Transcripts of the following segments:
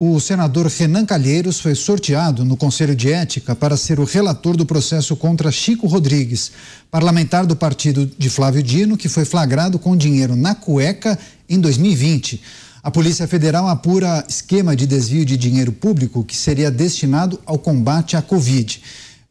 O senador Renan Calheiros foi sorteado no Conselho de Ética para ser o relator do processo contra Chico Rodrigues, parlamentar do partido de Flávio Dino, que foi flagrado com dinheiro na cueca em 2020. A Polícia Federal apura esquema de desvio de dinheiro público que seria destinado ao combate à Covid.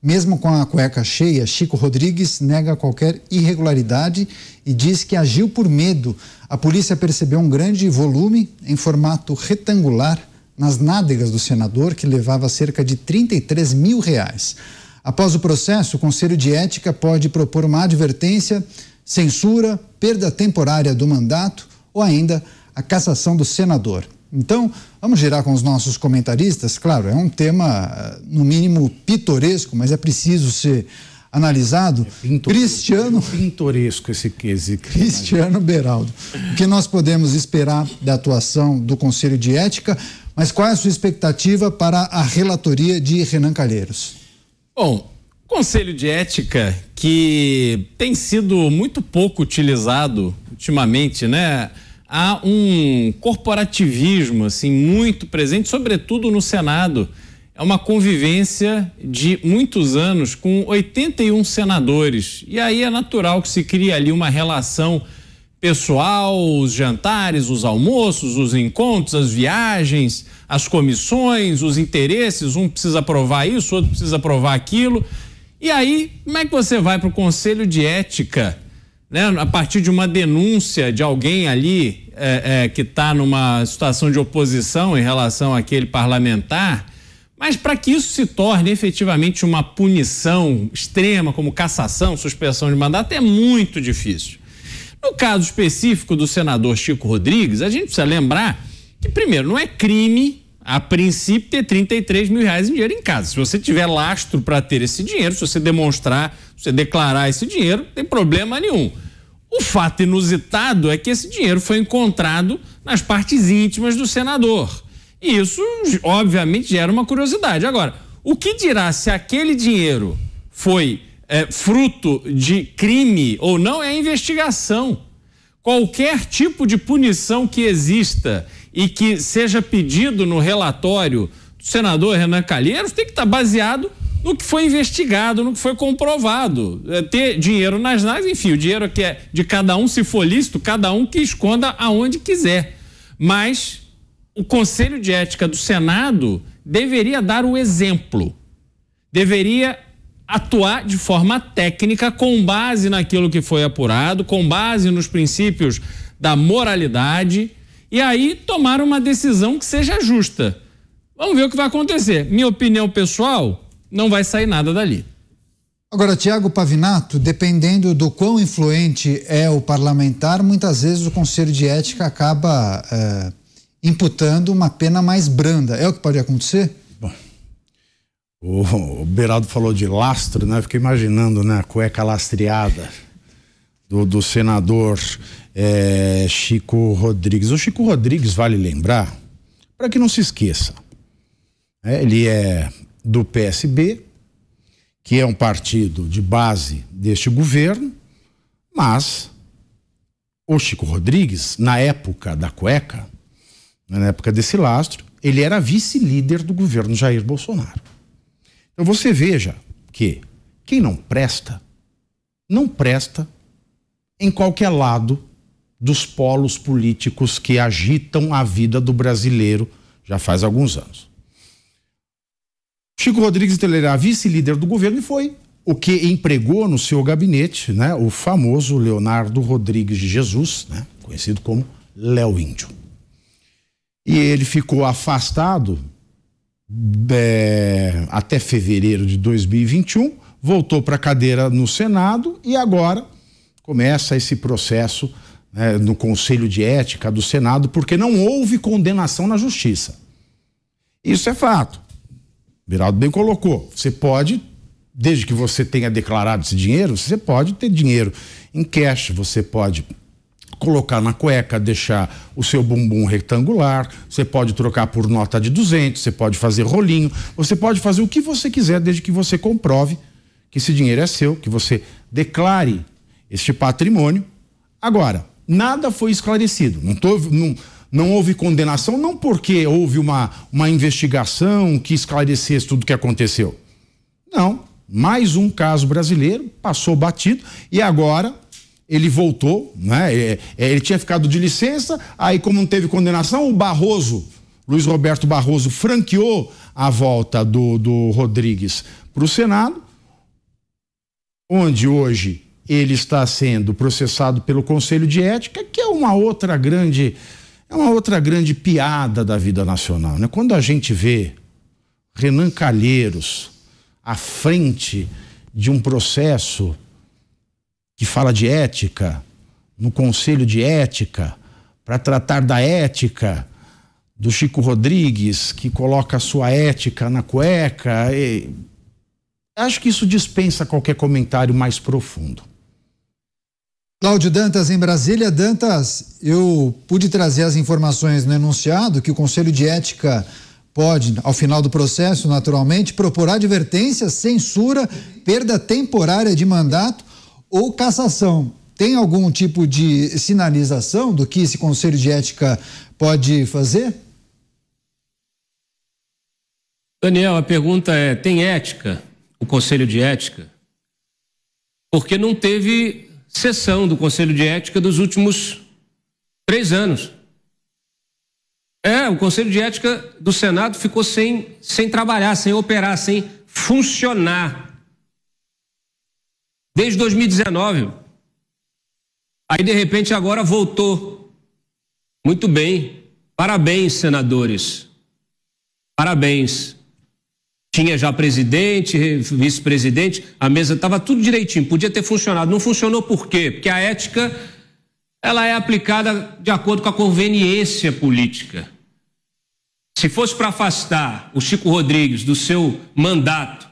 Mesmo com a cueca cheia, Chico Rodrigues nega qualquer irregularidade e diz que agiu por medo. A polícia percebeu um grande volume em formato retangular nas nádegas do senador, que levava cerca de 33 mil reais. Após o processo, o Conselho de Ética pode propor uma advertência, censura, perda temporária do mandato ou ainda a cassação do senador. Então, vamos girar com os nossos comentaristas. Claro, é um tema, eh, no mínimo, pitoresco, mas é preciso ser analisado. É pintoresco, Cristiano. É pintoresco esse quesito. Cristiano Beraldo. O que nós podemos esperar da atuação do Conselho de Ética? Mas qual é a sua expectativa para a relatoria de Renan Calheiros? Bom, Conselho de Ética que tem sido muito pouco utilizado ultimamente, né? Há um corporativismo assim muito presente, sobretudo no Senado. É uma convivência de muitos anos com 81 senadores. E aí é natural que se crie ali uma relação pessoal, os jantares, os almoços, os encontros, as viagens, as comissões, os interesses, um precisa aprovar isso, outro precisa aprovar aquilo. E aí, como é que você vai para o conselho de ética, né? A partir de uma denúncia de alguém ali é, é, que está numa situação de oposição em relação àquele parlamentar. Mas para que isso se torne efetivamente uma punição extrema, como cassação, suspensão de mandato, é muito difícil. No caso específico do senador Chico Rodrigues, a gente precisa lembrar que, primeiro, não é crime, a princípio, ter 33 mil reais em dinheiro em casa. Se você tiver lastro para ter esse dinheiro, se você demonstrar, se você declarar esse dinheiro, não tem problema nenhum. O fato inusitado é que esse dinheiro foi encontrado nas partes íntimas do senador. E isso, obviamente, gera uma curiosidade. Agora, o que dirá se aquele dinheiro foi é, fruto de crime ou não é investigação. Qualquer tipo de punição que exista e que seja pedido no relatório do senador Renan Calheiros tem que estar baseado no que foi investigado, no que foi comprovado. É ter dinheiro nas naves, enfim, o dinheiro que é de cada um, se for lícito, cada um que esconda aonde quiser. Mas o Conselho de Ética do Senado deveria dar o exemplo, deveria atuar de forma técnica, com base naquilo que foi apurado, com base nos princípios da moralidade, e aí tomar uma decisão que seja justa. Vamos ver o que vai acontecer. Minha opinião pessoal, não vai sair nada dali. Agora, Tiago Pavinato, dependendo do quão influente é o parlamentar, muitas vezes o Conselho de Ética acaba é, imputando uma pena mais branda. É o que pode acontecer? O, o Beraldo falou de lastro, né? Eu fiquei imaginando, né? A cueca lastreada do, do senador é, Chico Rodrigues. O Chico Rodrigues, vale lembrar, para que não se esqueça, é, ele é do PSB, que é um partido de base deste governo, mas o Chico Rodrigues, na época da cueca, né? na época desse lastro, ele era vice-líder do governo Jair Bolsonaro. Então você veja que quem não presta, não presta em qualquer lado dos polos políticos que agitam a vida do brasileiro já faz alguns anos. Chico Rodrigues Teleira, vice-líder do governo, e foi o que empregou no seu gabinete né, o famoso Leonardo Rodrigues de Jesus, né, conhecido como Léo Índio. E ele ficou afastado é, até fevereiro de 2021, voltou para a cadeira no Senado e agora começa esse processo né, no Conselho de Ética do Senado, porque não houve condenação na Justiça. Isso é fato. Viraldo bem colocou. Você pode, desde que você tenha declarado esse dinheiro, você pode ter dinheiro em cash, você pode colocar na cueca, deixar o seu bumbum retangular, você pode trocar por nota de 200, você pode fazer rolinho, você pode fazer o que você quiser desde que você comprove que esse dinheiro é seu, que você declare este patrimônio. Agora, nada foi esclarecido, não, tô, não, não houve condenação, não porque houve uma, uma investigação que esclarecesse tudo o que aconteceu. Não, mais um caso brasileiro, passou batido e agora ele voltou, né? É, é, ele tinha ficado de licença, aí como não teve condenação, o Barroso, Luiz Roberto Barroso, franqueou a volta do, do Rodrigues para o Senado, onde hoje ele está sendo processado pelo Conselho de Ética, que é uma outra grande é uma outra grande piada da vida nacional, né? Quando a gente vê Renan Calheiros à frente de um processo que fala de ética, no Conselho de Ética, para tratar da ética, do Chico Rodrigues, que coloca a sua ética na cueca. E... Acho que isso dispensa qualquer comentário mais profundo. Cláudio Dantas, em Brasília. Dantas, eu pude trazer as informações no enunciado que o Conselho de Ética pode, ao final do processo, naturalmente, propor advertência, censura, perda temporária de mandato ou cassação. Tem algum tipo de sinalização do que esse conselho de ética pode fazer? Daniel, a pergunta é: tem ética o Conselho de Ética? Porque não teve sessão do Conselho de Ética dos últimos três anos. É, o Conselho de Ética do Senado ficou sem, sem trabalhar, sem operar, sem funcionar. Desde 2019. Aí, de repente, agora voltou. Muito bem. Parabéns, senadores. Parabéns. Tinha já presidente, vice-presidente, a mesa estava tudo direitinho, podia ter funcionado. Não funcionou por quê? Porque a ética ela é aplicada de acordo com a conveniência política. Se fosse para afastar o Chico Rodrigues do seu mandato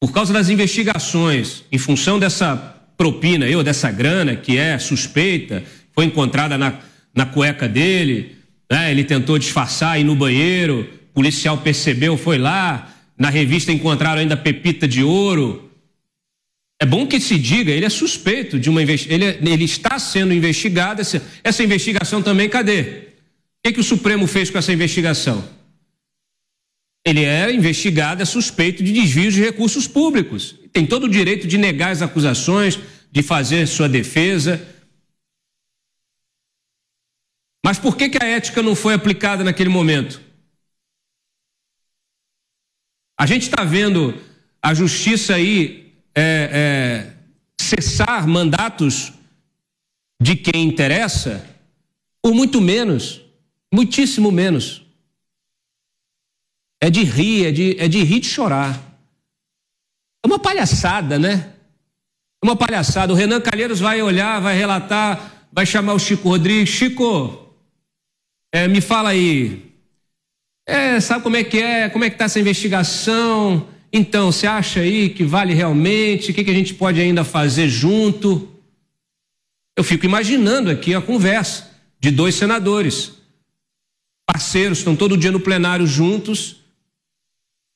por causa das investigações, em função dessa propina aí, ou dessa grana que é suspeita, foi encontrada na, na cueca dele, né? ele tentou disfarçar, ir no banheiro, o policial percebeu, foi lá, na revista encontraram ainda pepita de ouro. É bom que se diga, ele é suspeito de uma ele, é, ele está sendo investigado. Essa, essa investigação também, cadê? O que, que o Supremo fez com essa investigação? Ele é investigado, é suspeito de desvios de recursos públicos. Tem todo o direito de negar as acusações, de fazer sua defesa. Mas por que, que a ética não foi aplicada naquele momento? A gente está vendo a justiça aí é, é, cessar mandatos de quem interessa, ou muito menos, muitíssimo menos. É de rir, é de, é de rir de chorar. É uma palhaçada, né? É uma palhaçada. O Renan Calheiros vai olhar, vai relatar, vai chamar o Chico Rodrigues. Chico, é, me fala aí. É, sabe como é que é? Como é que tá essa investigação? Então, você acha aí que vale realmente? O que, que a gente pode ainda fazer junto? Eu fico imaginando aqui a conversa de dois senadores. Parceiros, estão todo dia no plenário juntos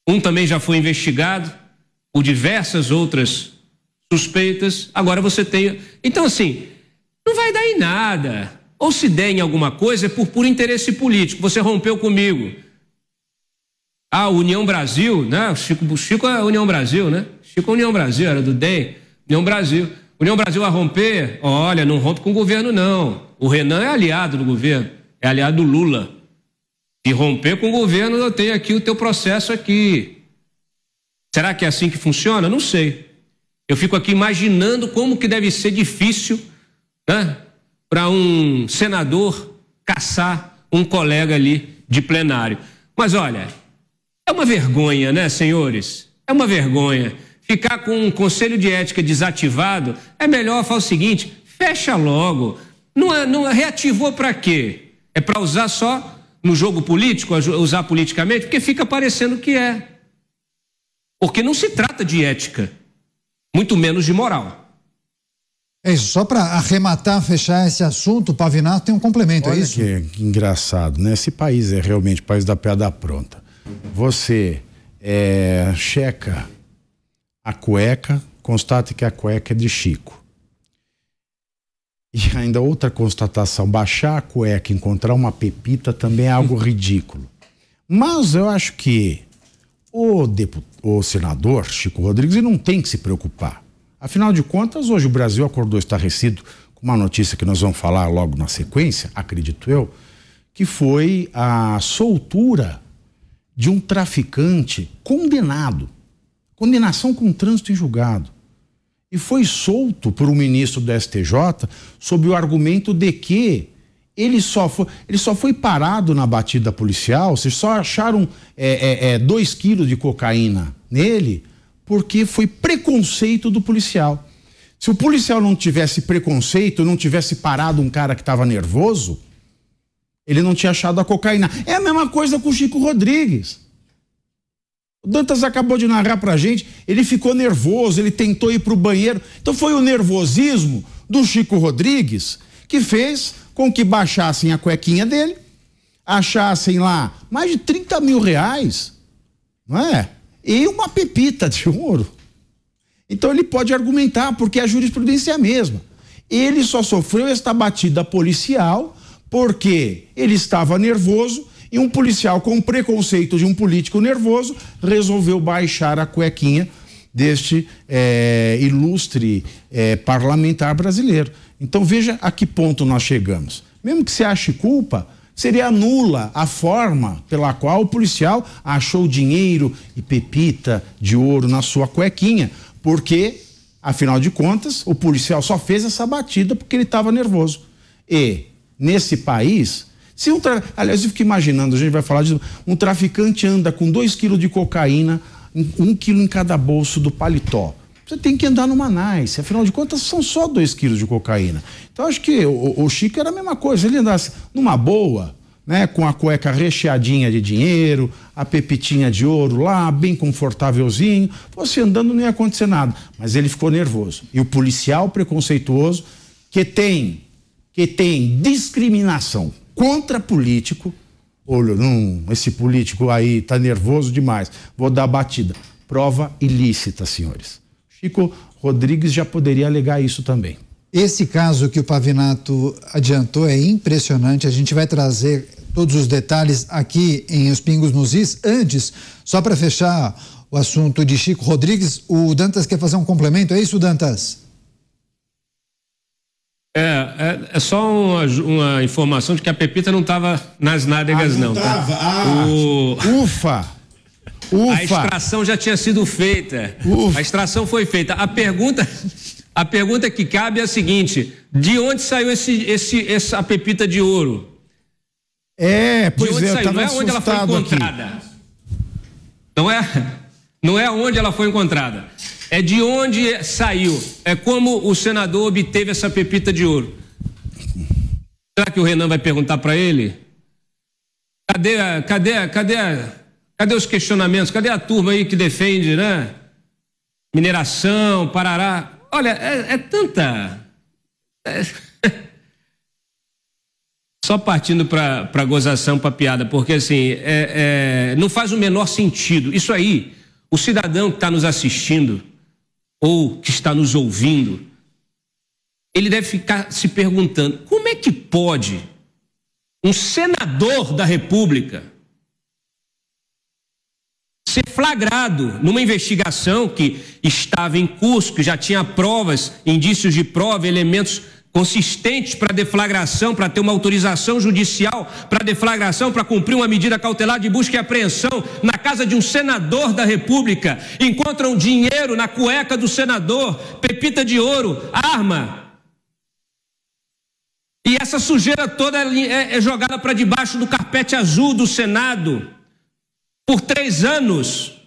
um também já foi investigado por diversas outras suspeitas. Agora você tem. Então, assim, não vai dar em nada. Ou se der em alguma coisa é por puro interesse político. Você rompeu comigo. Ah, União Brasil, né? Chico, Chico é União Brasil, né? Chico é União Brasil, era do DEM. União Brasil. União Brasil a romper? Olha, não rompe com o governo, não. O Renan é aliado do governo, é aliado do Lula e romper com o governo, eu tenho aqui o teu processo aqui. Será que é assim que funciona? Não sei. Eu fico aqui imaginando como que deve ser difícil né, para um senador caçar um colega ali de plenário. Mas olha, é uma vergonha, né, senhores? É uma vergonha. Ficar com um conselho de ética desativado é melhor falar o seguinte: fecha logo. Não, é, não é, reativou para quê? É para usar só no jogo político, usar politicamente, porque fica parecendo que é. Porque não se trata de ética, muito menos de moral. É isso, só para arrematar, fechar esse assunto, o Pavinato tem um complemento, é Olha é isso? Que, que engraçado, né? Esse país é realmente o país da piada pronta. Você é, checa a cueca, constata que a cueca é de Chico. E ainda outra constatação: baixar a cueca, encontrar uma pepita também é algo hum. ridículo. Mas eu acho que o, o senador Chico Rodrigues não tem que se preocupar. Afinal de contas, hoje o Brasil acordou estarrecido com uma notícia que nós vamos falar logo na sequência, acredito eu, que foi a soltura de um traficante condenado. Condenação com trânsito em julgado e foi solto por um ministro do STJ sob o argumento de que ele só foi, ele só foi parado na batida policial, se só acharam é, é, é, dois quilos de cocaína nele, porque foi preconceito do policial. Se o policial não tivesse preconceito, não tivesse parado um cara que estava nervoso, ele não tinha achado a cocaína. É a mesma coisa com o Chico Rodrigues. O Dantas acabou de narrar pra gente, ele ficou nervoso, ele tentou ir pro banheiro. Então foi o nervosismo do Chico Rodrigues que fez com que baixassem a cuequinha dele, achassem lá mais de 30 mil reais, não é? E uma pepita de ouro. Então ele pode argumentar, porque a jurisprudência é a mesma. Ele só sofreu esta batida policial porque ele estava nervoso e um policial com preconceito de um político nervoso resolveu baixar a cuequinha deste é, ilustre é, parlamentar brasileiro. Então veja a que ponto nós chegamos. Mesmo que se ache culpa, seria nula a forma pela qual o policial achou dinheiro e pepita de ouro na sua cuequinha, porque, afinal de contas, o policial só fez essa batida porque ele estava nervoso. E, nesse país, se um tra... Aliás, eu fico imaginando, a gente vai falar disso. Um traficante anda com 2 quilos de cocaína, 1 um quilo em cada bolso do paletó. Você tem que andar numa manais. Afinal de contas, são só 2 quilos de cocaína. Então, acho que o, o Chico era a mesma coisa. Se ele andasse numa boa, né, com a cueca recheadinha de dinheiro, a pepitinha de ouro lá, bem confortávelzinho, fosse andando não ia acontecer nada. Mas ele ficou nervoso. E o policial preconceituoso, que tem, que tem discriminação contra político. Olha, hum, esse político aí tá nervoso demais, vou dar batida. Prova ilícita, senhores. Chico Rodrigues já poderia alegar isso também. Esse caso que o Pavinato adiantou é impressionante. A gente vai trazer todos os detalhes aqui em Os Pingos nos Is. Antes, só para fechar o assunto de Chico Rodrigues, o Dantas quer fazer um complemento, é isso, Dantas? É, é, é só uma, uma, informação de que a Pepita não estava nas nádegas, ah, não. não tá? tava. Tá? Ah, o... Ufa! Ufa! A extração já tinha sido feita. Ufa. A extração foi feita. A pergunta. A pergunta que cabe é a seguinte: de onde saiu esse, esse, essa pepita de ouro? É, pois de onde é, saiu? Não é onde ela foi encontrada. Aqui. Não é, não é onde ela foi encontrada. É de onde saiu? É como o senador obteve essa pepita de ouro? Será que o Renan vai perguntar para ele? Cadê, cadê, cadê, cadê os questionamentos? Cadê a turma aí que defende, né? Mineração, Parará. Olha, é, é tanta. É... Só partindo para a gozação, para piada, porque assim, é, é, não faz o menor sentido. Isso aí, o cidadão que está nos assistindo ou que está nos ouvindo, ele deve ficar se perguntando: como é que pode um senador da República ser flagrado numa investigação que estava em curso, que já tinha provas, indícios de prova, elementos consistentes para deflagração, para ter uma autorização judicial para deflagração, para cumprir uma medida cautelar de busca e apreensão na casa de um senador da República, encontram dinheiro na cueca do senador, pepita de ouro, arma. E essa sujeira toda é, é, é jogada para debaixo do carpete azul do Senado por três anos.